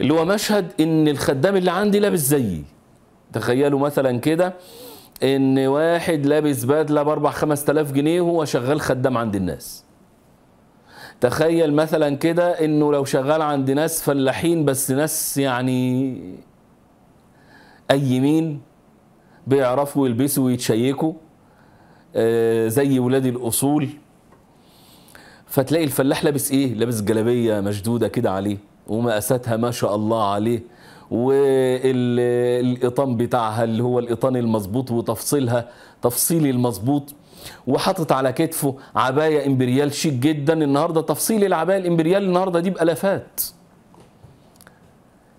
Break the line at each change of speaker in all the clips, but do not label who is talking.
اللي هو مشهد ان الخدام اللي عندي لابس زيي تخيلوا مثلا كده ان واحد لابس بدله باربع خمس تلاف جنيه وهو شغال خدام عند الناس تخيل مثلا كده انه لو شغال عند ناس فلاحين بس ناس يعني قيمين بيعرفوا يلبسوا ويتشيكوا آه، زي ولاد الاصول فتلاقي الفلاح لابس ايه لابس جلابيه مشدوده كده عليه ومقاساتها ما شاء الله عليه والاطان بتاعها اللي هو الاطان المظبوط وتفصيلها تفصيلي المظبوط وحاطط على كتفه عبايه امبريال شيك جدا النهارده تفصيل العبايه الامبريال النهارده دي بالافات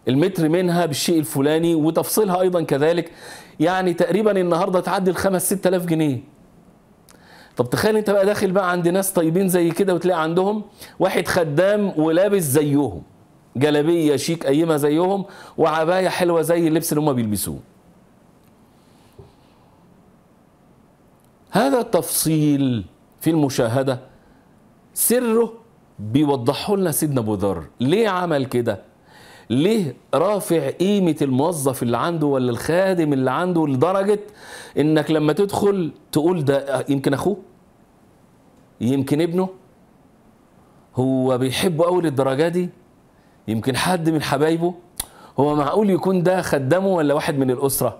المتر منها بالشيء الفلاني وتفصيلها ايضا كذلك يعني تقريبا النهارده تعدي ال 5 6000 جنيه طب تخيل انت بقى داخل بقى عند ناس طيبين زي كده وتلاقي عندهم واحد خدام ولابس زيهم جلابيه شيك قيمه زيهم وعبايه حلوه زي اللبس اللي هم بيلبسوه هذا التفصيل في المشاهده سره بيوضحه لنا سيدنا ابو ذر ليه عمل كده ليه رافع قيمة الموظف اللي عنده ولا الخادم اللي عنده لدرجة انك لما تدخل تقول ده يمكن اخوه يمكن ابنه هو بيحبه قوي للدرجة دي يمكن حد من حبايبه هو معقول يكون ده خدامه ولا واحد من الأسرة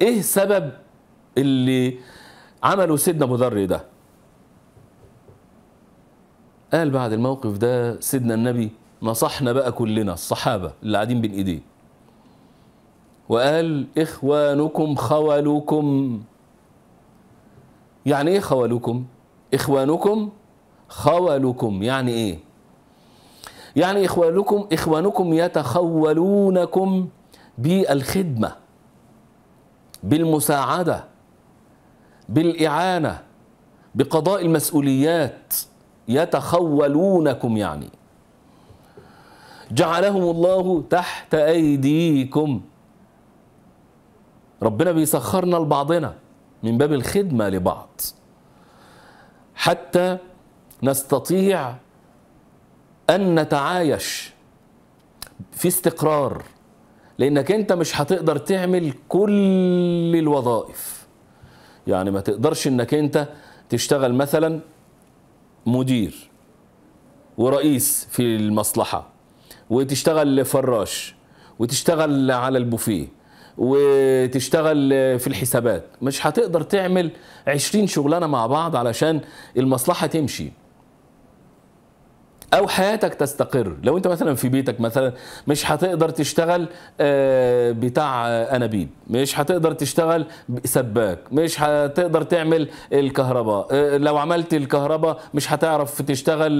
إيه سبب اللي عمله سيدنا أبو ذر ده قال بعد الموقف ده سيدنا النبي نصحنا بقى كلنا الصحابة اللي قاعدين بين إيديه وقال إخوانكم خولوكم يعني إيه خولوكم إخوانكم خولكم يعني إيه يعني إخوانكم إخوانكم يتخولونكم بالخدمة بالمساعدة بالإعانة بقضاء المسؤوليات يتخولونكم يعني جعلهم الله تحت أيديكم ربنا بيسخرنا لبعضنا من باب الخدمة لبعض حتى نستطيع ان نتعايش في استقرار لانك انت مش هتقدر تعمل كل الوظائف يعني ما تقدرش انك انت تشتغل مثلا مدير ورئيس في المصلحه وتشتغل فراش وتشتغل على البوفيه وتشتغل في الحسابات مش هتقدر تعمل عشرين شغلانة مع بعض علشان المصلحة تمشي او حياتك تستقر لو انت مثلا في بيتك مثلا مش هتقدر تشتغل آه، بتاع آه، انابيب مش هتقدر تشتغل سباك مش هتقدر تعمل الكهرباء آه، لو عملت الكهرباء مش هتعرف تشتغل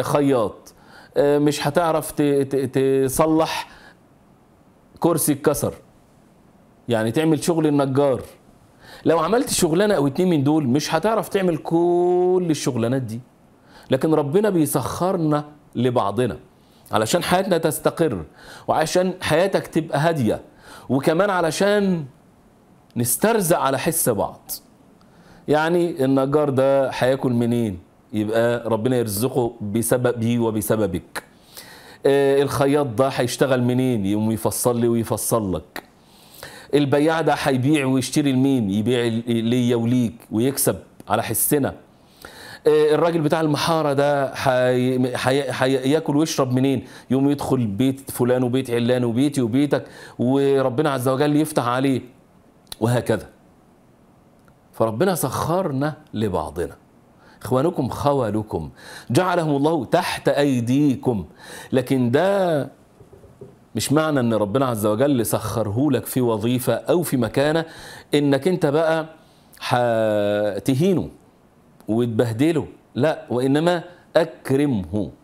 خياط مش هتعرف تصلح كرسي اتكسر يعني تعمل شغل النجار لو عملت شغلانه او اتنين من دول مش هتعرف تعمل كل الشغلانات دي لكن ربنا بيسخرنا لبعضنا علشان حياتنا تستقر وعشان حياتك تبقى هادية وكمان علشان نسترزق على حس بعض يعني النجار ده هياكل منين يبقى ربنا يرزقه بسببي وبسببك آه الخياط ده هيشتغل منين يقوم يفصل لي ويفصل لك البياع ده هيبيع ويشتري لمين يبيع ليا وليك ويكسب على حسنا آه، الراجل بتاع المحاره ده هياكل ويشرب منين يوم يدخل بيت فلان وبيت علان وبيتي وبيتك وربنا عز وجل يفتح عليه وهكذا فربنا سخرنا لبعضنا اخوانكم خوالكم جعلهم الله تحت ايديكم لكن ده مش معنى ان ربنا عز وجل سخره لك في وظيفه او في مكانه انك انت بقى هتهينه وتبهدله لا وإنما أكرمه